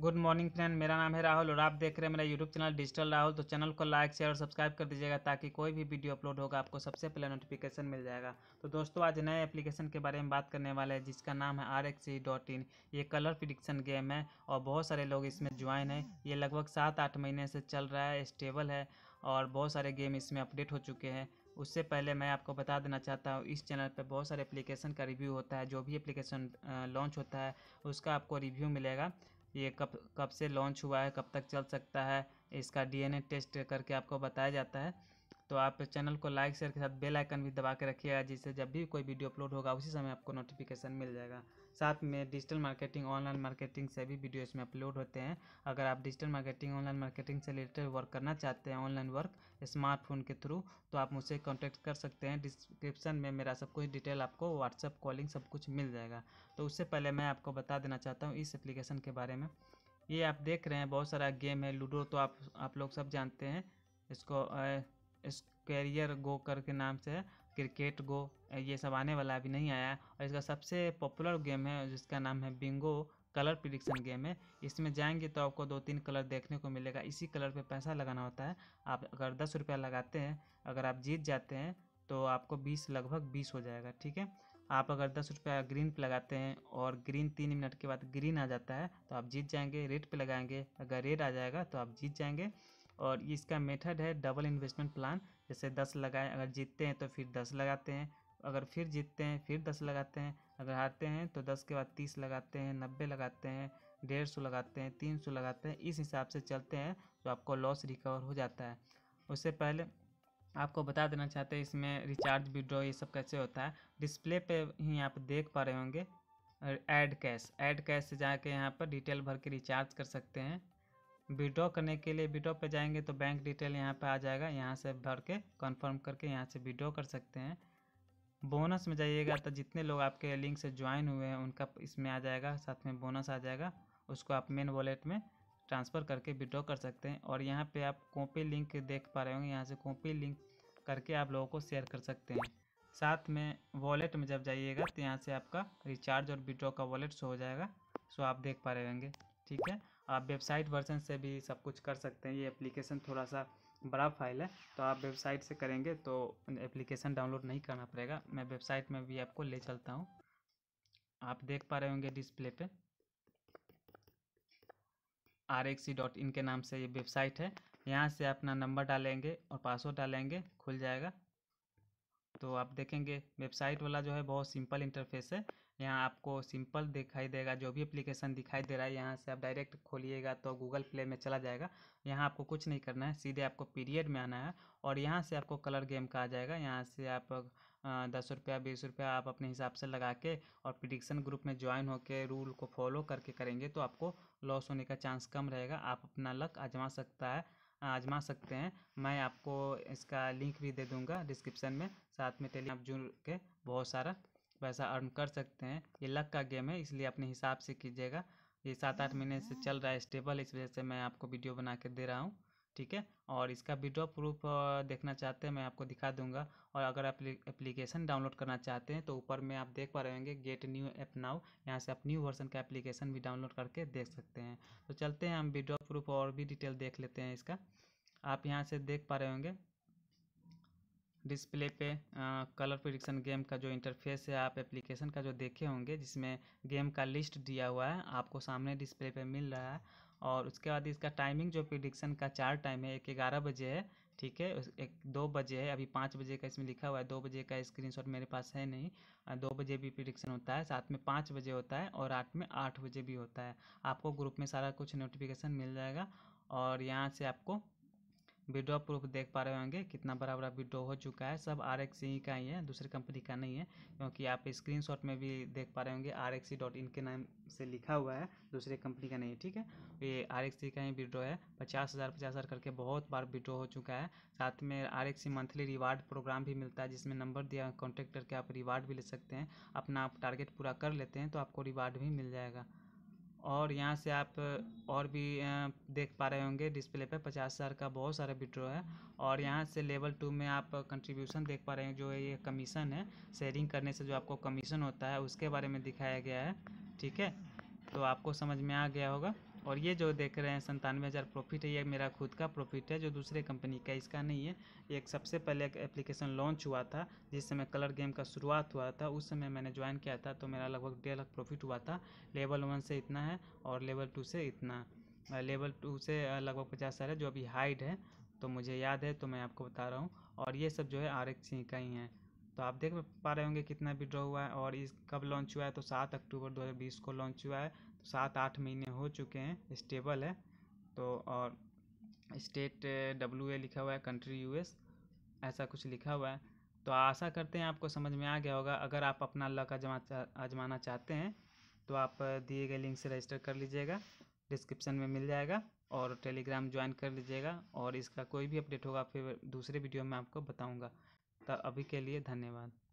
good morning friend मेरा नाम है राहुल और आप देख रहे हैं मेरा यूट्यूब चैनल डिजिटल राहुल तो चैनल को लाइक शेयर और सब्सक्राइब कर दीजिएगा ताकि कोई भी वीडियो अपलोड होगा आपको सबसे पहले नोटिफिकेशन मिल जाएगा तो दोस्तों आज नए एप्लीकेशन के बारे में बात करने वाले हैं जिसका नाम है आर एक्स डॉट इन ये कलर प्रिडिक्शन गेम है और बहुत सारे लोग इसमें ज्वाइन है ये लगभग सात आठ महीने से चल रहा है स्टेबल है और बहुत सारे गेम इसमें अपडेट हो चुके हैं उससे पहले मैं आपको बता देना चाहता हूँ इस चैनल पर बहुत सारे एप्लीकेशन का रिव्यू होता है जो भी एप्लीकेशन लॉन्च होता है उसका आपको रिव्यू मिलेगा ये कब कब से लॉन्च हुआ है कब तक चल सकता है इसका डीएनए टेस्ट करके आपको बताया जाता है तो आप चैनल को लाइक शेयर के साथ बेल आइकन भी दबा के रखिएगा जिससे जब भी कोई वीडियो अपलोड होगा उसी समय आपको नोटिफिकेशन मिल जाएगा साथ में डिजिटल मार्केटिंग ऑनलाइन मार्केटिंग से भी वीडियो इसमें अपलोड होते हैं अगर आप डिजिटल मार्केटिंग ऑनलाइन मार्केटिंग से रिलेटेड वर्क करना चाहते हैं ऑनलाइन वर्क स्मार्टफोन के थ्रू तो आप मुझसे कॉन्टैक्ट कर सकते हैं डिस्क्रिप्शन में मेरा सब कुछ डिटेल आपको व्हाट्सअप कॉलिंग सब कुछ मिल जाएगा तो उससे पहले मैं आपको बता देना चाहता हूँ इस एप्लीकेशन के बारे में ये आप देख रहे हैं बहुत सारा गेम है लूडो तो आप आप लोग सब जानते हैं इसको कैरियर गो करके नाम से है क्रिकेट गो ये सब आने वाला अभी नहीं आया और इसका सबसे पॉपुलर गेम है जिसका नाम है बिंगो कलर प्रिडिक्शन गेम है इसमें जाएंगे तो आपको दो तीन कलर देखने को मिलेगा इसी कलर पे पैसा लगाना होता है आप अगर दस रुपया लगाते हैं अगर आप जीत जाते हैं तो आपको बीस लगभग बीस हो जाएगा ठीक है आप अगर दस रुपया ग्रीन पे लगाते हैं और ग्रीन तीन मिनट के बाद ग्रीन आ जाता है तो आप जीत जाएंगे रेड पे लगाएंगे अगर रेड आ जाएगा तो आप जीत जाएंगे और इसका मेथड है डबल इन्वेस्टमेंट प्लान जैसे दस लगाएं अगर जीतते हैं तो फिर दस लगाते हैं अगर फिर जीतते हैं फिर दस लगाते हैं अगर हारते हैं तो दस के बाद तीस लगाते हैं नब्बे लगाते हैं डेढ़ सौ लगाते हैं तीन सौ लगाते हैं इस हिसाब से चलते हैं तो आपको लॉस रिकवर हो जाता है उससे पहले आपको बता देना चाहते हैं इसमें रिचार्ज विड्रॉ ये सब कैसे होता है डिस्प्ले पे ही आप देख पा रहे होंगे ऐड कैश ऐड कैश से जाके यहाँ पर डिटेल भर के रिचार्ज कर सकते हैं विड्रॉ करने के लिए विड्रॉ पे जाएंगे तो बैंक डिटेल यहाँ पे आ जाएगा यहाँ से भर के कंफर्म करके यहाँ से विड्रॉ कर सकते हैं बोनस में जाइएगा तो जितने लोग आपके लिंक से ज्वाइन हुए हैं उनका इसमें आ जाएगा साथ में बोनस आ जाएगा उसको आप मेन वॉलेट में ट्रांसफ़र करके विड्रॉ कर सकते हैं और यहाँ पर आप कॉपी लिंक देख पा रहे होंगे यहाँ से कॉपी लिंक करके आप लोगों को शेयर कर सकते हैं साथ में वॉलेट में जब जाइएगा तो यहाँ से आपका रिचार्ज और विड्रॉ का वॉलेट शो हो जाएगा सो आप देख पा रहे होंगे ठीक है आप वेबसाइट वर्जन से भी सब कुछ कर सकते हैं ये एप्लीकेशन थोड़ा सा बड़ा फाइल है तो आप वेबसाइट से करेंगे तो एप्लीकेशन डाउनलोड नहीं करना पड़ेगा मैं वेबसाइट में भी आपको ले चलता हूँ आप देख पा रहे होंगे डिस्प्ले पे आर एक्सी डॉट इन के नाम से ये वेबसाइट है यहाँ से अपना नंबर डालेंगे और पासवर्ड डालेंगे खुल जाएगा तो आप देखेंगे वेबसाइट वाला जो है बहुत सिंपल इंटरफेस है यहाँ आपको सिंपल दिखाई देगा जो भी एप्लीकेशन दिखाई दे रहा है यहाँ से आप डायरेक्ट खोलिएगा तो गूगल प्ले में चला जाएगा यहाँ आपको कुछ नहीं करना है सीधे आपको पीरियड में आना है और यहाँ से आपको कलर गेम का आ जाएगा यहाँ से आप दस रुपया बीस रुपया आप अपने हिसाब से लगा के और प्रिडिक्शन ग्रुप में ज्वाइन होकर रूल को फॉलो करके करेंगे तो आपको लॉस होने का चांस कम रहेगा आप अपना लक आजमा सकता है आजमा सकते हैं मैं आपको इसका लिंक भी दे दूंगा डिस्क्रिप्शन में साथ में टेलीग्राम जुड़ के बहुत सारा पैसा अर्न कर सकते हैं ये लक का गेम है इसलिए अपने हिसाब से कीजिएगा ये सात आठ महीने से चल रहा है स्टेबल इस वजह से मैं आपको वीडियो बना के दे रहा हूँ ठीक है और इसका वीडियो प्रूफ देखना चाहते हैं मैं आपको दिखा दूंगा और अगर आप एप्लीकेशन डाउनलोड करना चाहते हैं तो ऊपर में आप देख पा रहे होंगे गेट न्यू ऐप नाउ यहाँ से आप न्यू वर्जन का एप्लीकेशन भी डाउनलोड करके देख सकते हैं तो चलते हैं हम वीडियो प्रूफ और भी डिटेल देख लेते हैं इसका आप यहाँ से देख पा रहे होंगे डिस्प्ले पे कलर प्रिडिक्शन गेम का जो इंटरफेस है आप एप्लीकेशन का जो देखे होंगे जिसमें गेम का लिस्ट दिया हुआ है आपको सामने डिस्प्ले पे मिल रहा है और उसके बाद इसका टाइमिंग जो प्रिडिक्शन का चार टाइम है एक ग्यारह बजे है ठीक है एक दो बजे है अभी पाँच बजे का इसमें लिखा हुआ है दो बजे का स्क्रीन मेरे पास है नहीं दो बजे भी प्रिडिक्शन होता है साथ में पाँच बजे होता है और आठ में आठ बजे भी होता है आपको ग्रुप में सारा कुछ नोटिफिकेशन मिल जाएगा और यहाँ से आपको विड्रॉ प्रूफ देख पा रहे होंगे कितना बड़ा बड़ा विड्रॉ हो चुका है सब आर एक्स का ही है दूसरे कंपनी का नहीं है क्योंकि आप स्क्रीनशॉट में भी देख पा रहे होंगे आर एक्स डॉट इन के नाम से लिखा हुआ है दूसरे कंपनी का नहीं है ठीक है ये आर एक्स का ही विड्रॉ है पचास हज़ार पचास हज़ार करके बहुत बार विड्रॉ हो चुका है साथ में R X monthly reward program भी मिलता है जिसमें नंबर दिया कॉन्टैक्ट करके आप रिवार्ड भी ले सकते हैं अपना आप टारगेट पूरा कर लेते हैं तो आपको रिवार्ड भी मिल जाएगा और यहाँ से आप और भी देख पा रहे होंगे डिस्प्ले पे पचास हज़ार का बहुत सारा विड्रो है और यहाँ से लेवल टू में आप कंट्रीब्यूशन देख पा रहे हैं जो ये कमीशन है शेयरिंग करने से जो आपको कमीशन होता है उसके बारे में दिखाया गया है ठीक है तो आपको समझ में आ गया होगा और ये जो देख रहे हैं संतानवे हज़ार प्रॉफिट है ये मेरा खुद का प्रॉफिट है जो दूसरे कंपनी का इसका नहीं है एक सबसे पहले एक एप्लीकेशन लॉन्च हुआ था जिस समय कलर गेम का शुरुआत हुआ था उस समय मैंने ज्वाइन किया था तो मेरा लगभग डेढ़ लाख प्रॉफिट हुआ था लेवल वन से इतना है और लेवल टू से इतना लेवल टू से लगभग पचास हज़ार है जो अभी हाइड है तो मुझे याद है तो मैं आपको बता रहा हूँ और ये सब जो है आर एक्स का ही है तो आप देख पा रहे होंगे कितना विड्रॉ हुआ है और इस कब लॉन्च हुआ है तो सात अक्टूबर 2020 को लॉन्च हुआ है सात आठ महीने हो चुके हैं स्टेबल है तो और स्टेट डब्ल्यू ए लिखा हुआ है कंट्री यूएस ऐसा कुछ लिखा हुआ है तो आशा करते हैं आपको समझ में आ गया होगा अगर आप अपना लक आजमा आजमाना चाहते हैं तो आप दिए गए लिंक से रजिस्टर कर लीजिएगा डिस्क्रिप्शन में मिल जाएगा और टेलीग्राम ज्वाइन कर लीजिएगा और इसका कोई भी अपडेट होगा फिर दूसरे वीडियो में आपको बताऊँगा तो अभी के लिए धन्यवाद